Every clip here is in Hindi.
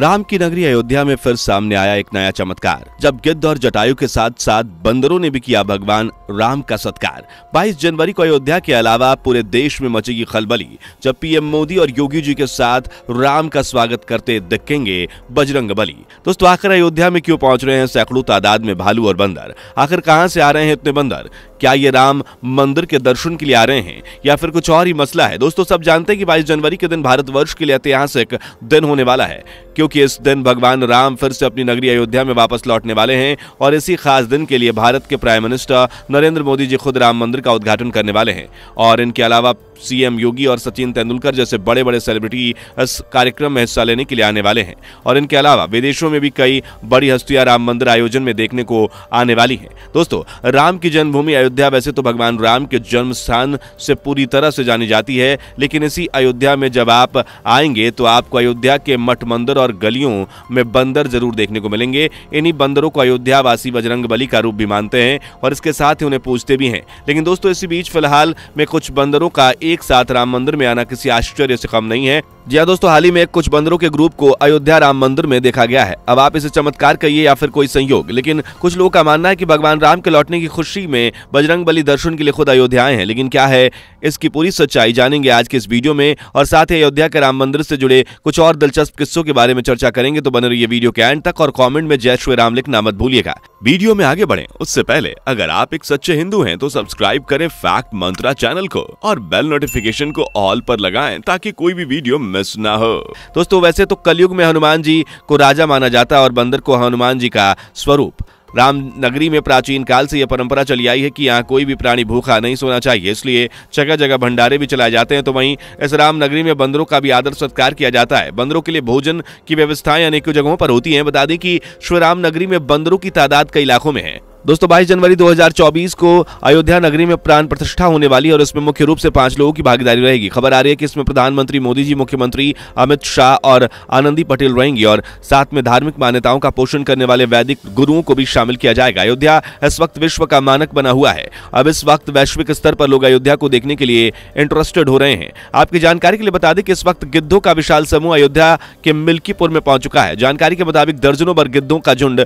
राम की नगरी अयोध्या में फिर सामने आया एक नया चमत्कार जब गिद्ध और जटायु के साथ साथ बंदरों ने भी किया भगवान राम का सत्कार 22 जनवरी को अयोध्या के अलावा पूरे देश में मचेगी खलबली जब पीएम मोदी और योगी जी के साथ राम का स्वागत करते दिखेंगे बजरंग बली दोस्तों आखिर अयोध्या में क्यों पहुंच रहे हैं सैकड़ों तादाद में भालू और बंदर आखिर कहाँ से आ रहे हैं इतने बंदर क्या ये राम मंदिर के दर्शन के लिए आ रहे हैं या फिर कुछ और ही मसला है दोस्तों सब जानते हैं कि बाईस जनवरी के दिन भारतवर्ष के लिए ऐतिहासिक दिन होने वाला है क्योंकि इस दिन भगवान राम फिर से अपनी नगरी अयोध्या में वापस लौटने वाले हैं और इसी खास दिन के लिए भारत के प्राइम मिनिस्टर नरेंद्र मोदी जी खुद राम मंदिर का उद्घाटन करने वाले हैं और इनके अलावा सीएम योगी और सचिन तेंदुलकर जैसे बड़े बड़े सेलिब्रिटी इस कार्यक्रम में हिस्सा लेने के लिए आने वाले हैं और इनके अलावा विदेशों में भी कई बड़ी हस्तियां राम मंदिर आयोजन में देखने को आने वाली हैं दोस्तों राम की जन्मभूमि अयोध्या वैसे तो भगवान राम के जन्म स्थान से पूरी तरह से जानी जाती है लेकिन इसी अयोध्या में जब आप आएंगे तो आपको अयोध्या के मठ मंदिर और गलियों में बंदर जरूर देखने को मिलेंगे इन्हीं बंदरों को अयोध्या वासी बजरंग का रूप भी मानते हैं और इसके साथ ही उन्हें पूजते भी हैं लेकिन दोस्तों इसी बीच फिलहाल में कुछ बंदरों का एक साथ राम मंदिर में आना किसी आश्चर्य से कम नहीं है जी हाँ दोस्तों हाल ही में कुछ बंदरों के ग्रुप को अयोध्या राम मंदिर में देखा गया है अब आप इसे चमत्कार कहिए या फिर कोई संयोग लेकिन कुछ लोगों का मानना है कि भगवान राम के लौटने की खुशी में बजरंग बली दर्शन के लिए खुद अयोध्या आए हैं लेकिन क्या है इसकी पूरी सच्चाई जानेंगे आज के इस वीडियो में और साथ ही अयोध्या के राम मंदिर से जुड़े कुछ और दिलचस्प किस्सों के बारे में चर्चा करेंगे तो बने रही वीडियो के एंड तक और कॉमेंट में जय श्री राम लिखना मत भूलिएगा वीडियो में आगे बढ़े उससे पहले अगर आप एक सच्चे हिंदू हैं तो सब्सक्राइब करें फैक्ट मंत्रा चैनल को और बेल नोटिफिकेशन को ऑल पर लगाए ताकि कोई भी वीडियो मिस ना हो दोस्तों वैसे तो कलयुग में हनुमान जी को राजा माना जाता है और बंदर को हनुमान जी का स्वरूप रामनगरी में प्राचीन काल से यह परंपरा चली आई है कि यहाँ कोई भी प्राणी भूखा नहीं सोना चाहिए इसलिए जगह जगह भंडारे भी चलाए जाते हैं तो वहीं इस रामनगरी में बंदरों का भी आदर सत्कार किया जाता है बंदरों के लिए भोजन की व्यवस्थाएं अनेकों जगहों पर होती हैं बता दें कि श्री रामनगरी में बंदरों की तादाद कई इलाकों में है दोस्तों 22 जनवरी 2024 को अयोध्या नगरी में प्राण प्रतिष्ठा होने वाली और इसमें मुख्य रूप से पांच लोगों की भागीदारी रहेगी खबर आ रही है कि इसमें प्रधानमंत्री मोदी जी मुख्यमंत्री अमित शाह और आनंदी पटेल रहेंगी और साथ में धार्मिक मान्यताओं का पोषण करने वाले वैदिक गुरुओं को भी शामिल किया जाएगा अयोध्या इस वक्त विश्व का मानक बना हुआ है अब इस वक्त वैश्विक स्तर पर लोग अयोध्या को देखने के लिए इंटरेस्टेड हो रहे हैं आपकी जानकारी के लिए बता दें कि इस वक्त गिद्धों का विशाल समूह अयोध्या के मिल्कीपुर में पहुंच चुका है जानकारी के मुताबिक दर्जनों पर गिद्धों का झुंड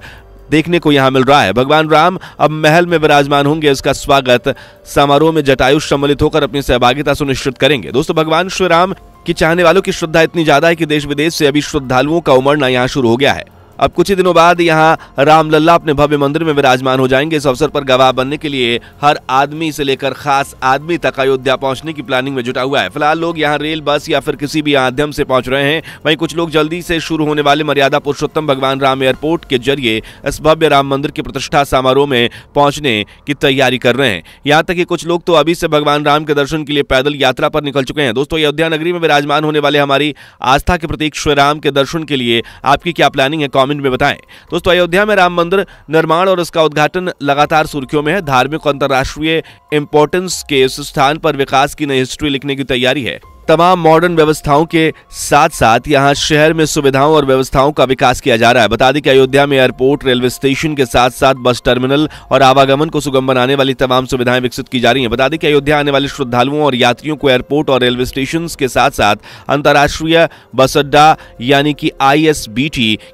देखने को यहाँ मिल रहा है भगवान राम अब महल में विराजमान होंगे इसका स्वागत समारोह में जटायु सम्मिलित होकर अपनी सहभागिता सुनिश्चित करेंगे दोस्तों भगवान श्री राम की चाहने वालों की श्रद्धा इतनी ज्यादा है कि देश विदेश से अभी श्रद्धालुओं का उमड़ना यहाँ शुरू हो गया है अब कुछ ही दिनों बाद यहाँ रामलला अपने भव्य मंदिर में विराजमान हो जाएंगे इस अवसर पर गवाह बनने के लिए हर आदमी से लेकर खास आदमी तक अयोध्या पहुंचने की प्लानिंग में जुटा हुआ है फिलहाल लोग यहाँ रेल बस या फिर किसी भी माध्यम से पहुंच रहे हैं वहीं कुछ लोग जल्दी से शुरू होने वाले मर्यादा पुरुषोत्तम भगवान राम एयरपोर्ट के जरिए इस भव्य राम मंदिर की प्रतिष्ठा समारोह में पहुंचने की तैयारी कर रहे हैं यहाँ तक कि कुछ लोग तो अभी से भगवान राम के दर्शन के लिए पैदल यात्रा पर निकल चुके हैं दोस्तों अयोध्या नगरी में विराजमान होने वाले हमारी आस्था के प्रतीक श्री राम के दर्शन के लिए आपकी क्या प्लानिंग है कॉमेंट कमेंट में बताएं दोस्तों अयोध्या में राम मंदिर निर्माण और इसका उद्घाटन लगातार सुर्खियों में है धार्मिक अंतर्राष्ट्रीय इंपोर्टेंस के इस स्थान पर विकास की नई हिस्ट्री लिखने की तैयारी है तमाम मॉडर्न व्यवस्थाओं के साथ साथ यहाँ शहर में सुविधाओं और व्यवस्थाओं का विकास किया जा रहा है बता दें कि अयोध्या में एयरपोर्ट रेलवे स्टेशन के साथ साथ बस टर्मिनल और आवागमन को सुगम बनाने वाली तमाम सुविधाएं विकसित की जा रही हैं बता दें कि अयोध्या आने वाले श्रद्धालुओं और यात्रियों को एयरपोर्ट और रेलवे स्टेशन के साथ साथ अंतर्राष्ट्रीय बस अड्डा यानी कि आई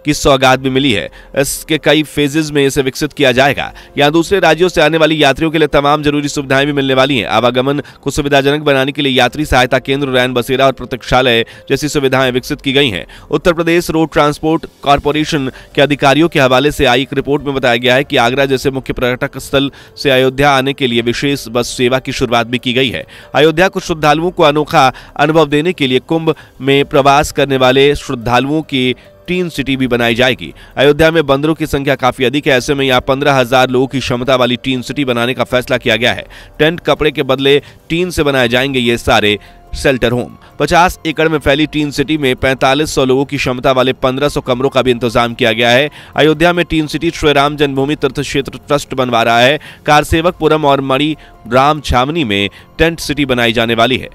की सौगात भी मिली है इसके कई फेजेज में इसे विकसित किया जाएगा यहाँ दूसरे राज्यों से आने वाली यात्रियों के लिए तमाम जरूरी सुविधाएं भी मिलने वाली है आवागमन को सुविधाजनक बनाने के लिए यात्री सहायता केंद्र वैन बसेरा और प्रतीक्षालय जैसी सुविधाएं विकसित की गई हैं Uttar Pradesh road transport corporation के अधिकारियों के हवाले से आई एक रिपोर्ट में बताया गया है कि आगरा जैसे मुख्य पर्यटक स्थल से अयोध्या आने के लिए विशेष बस सेवा की शुरुआत भी की गई है अयोध्या को श्रद्धालुओं को अनोखा अनुभव देने के लिए कुंभ में प्रवास करने वाले श्रद्धालुओं की तीन सिटी भी बनाई जाएगी अयोध्या में बंदरों की संख्या काफी अधिक है ऐसे में यहाँ पंद्रह हजार लोगों की क्षमता वाली टीन सिटी बनाने का फैसला किया गया है टेंट कपड़े के बदले टीन से बनाए जाएंगे ये सारे शेल्टर होम 50 एकड़ में फैली टीन सिटी में 4500 लोगों की क्षमता वाले 1500 कमरों का भी इंतजाम किया गया है अयोध्या में टीन सिटी श्री राम जन्मभूमि तीर्थ क्षेत्र ट्रस्ट बनवा रहा है कारसेवकपुरम और मणि राम छावनी में टेंट सिटी बनाई जाने वाली है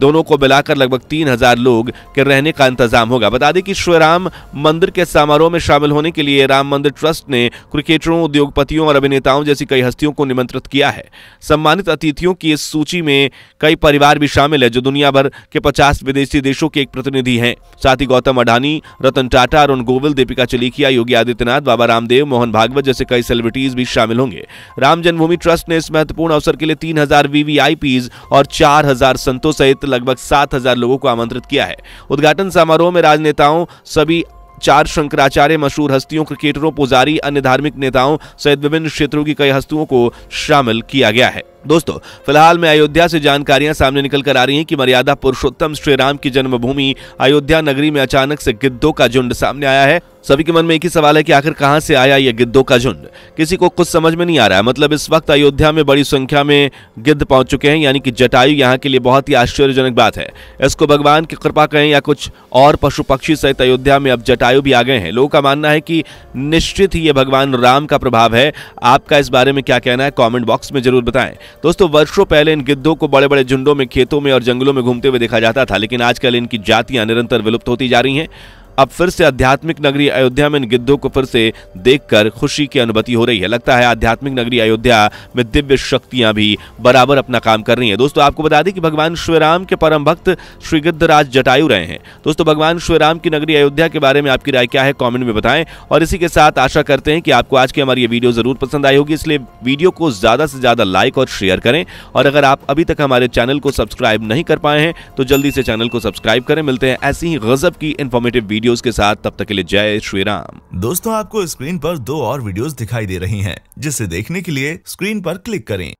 दोनों को मिलाकर लगभग तीन हजार लोग के रहने का इंतजाम होगा बता दें कि श्रीराम मंदिर के समारोह में शामिल होने के लिए राम मंदिर ट्रस्ट ने क्रिकेटरों उद्योगपतियों और अभिनेताओं जैसी कई हस्तियों को निमंत्रित किया है सम्मानित अतिथियों की इस सूची में कई परिवार भी शामिल है जो दुनिया भर के पचास विदेशी देशों के एक प्रतिनिधि हैं साथ ही गौतम अडानी रतन टाटा अरुण गोविल दीपिका चलीखिया योगी आदित्यनाथ बाबा रामदेव मोहन भागवत जैसे कई सेलिब्रिटीज भी शामिल होंगे राम जन्मभूमि ट्रस्ट ने इस महत्वपूर्ण अवसर के लिए तीन हजार वीवीआईपीज और चार हजार संतों सहित लगभग सात हजार लोगों को आमंत्रित किया है उद्घाटन समारोह में राजनेताओं सभी चार शंकराचार्य मशहूर हस्तियों क्रिकेटरों पुजारी अन्य धार्मिक नेताओं सहित विभिन्न क्षेत्रों की कई हस्तियों को शामिल किया गया है दोस्तों फिलहाल में अयोध्या से जानकारियां सामने निकल कर आ रही हैं कि मर्यादा पुरुषोत्तम श्री राम की जन्मभूमि अयोध्या नगरी में अचानक से गिद्धों का झुंड सामने आया है सभी के मन में एक ही सवाल है कि आखिर कहां से आया ये गिद्धों का झुंड किसी को कुछ समझ में नहीं आ रहा है मतलब इस वक्त अयोध्या में बड़ी संख्या में गिद्ध पहुंच चुके हैं यानी कि जटायु यहाँ के लिए बहुत ही आश्चर्यजनक बात है इसको भगवान की कृपा कहें या कुछ और पशु पक्षी सहित अयोध्या में अब जटायु भी आ गए हैं लोगों का मानना है कि निश्चित ही ये भगवान राम का प्रभाव है आपका इस बारे में क्या कहना है कॉमेंट बॉक्स में जरूर बताएं दोस्तों वर्षों पहले इन गिद्धों को बड़े बड़े झुंडों में खेतों में और जंगलों में घूमते हुए देखा जाता था लेकिन आजकल इनकी जातियां निरंतर विलुप्त होती जा रही हैं अब फिर से आध्यात्मिक नगरी अयोध्या में इन गिद्धों को फिर से देखकर खुशी की अनुभूति हो रही है लगता है आध्यात्मिक नगरी अयोध्या में दिव्य शक्तियां भी बराबर अपना काम कर रही हैं दोस्तों आपको बता दें कि भगवान श्री राम के परम भक्त श्री गिद्धराज जटायु रहे हैं दोस्तों भगवान श्री राम की नगरी अयोध्या के बारे में आपकी राय क्या है कॉमेंट में बताएं और इसी के साथ आशा करते हैं कि आपको आज की हमारी ये वीडियो जरूर पसंद आई होगी इसलिए वीडियो को ज्यादा से ज्यादा लाइक और शेयर करें और अगर आप अभी तक हमारे चैनल को सब्सक्राइब नहीं कर पाए हैं तो जल्दी से चैनल को सब्सक्राइब करें मिलते हैं ऐसी ही गजब की इन्फॉर्मेटिव वीडियो वीडियोस के साथ तब तक के लिए जय श्री राम दोस्तों आपको स्क्रीन पर दो और वीडियोस दिखाई दे रही हैं जिसे देखने के लिए स्क्रीन पर क्लिक करें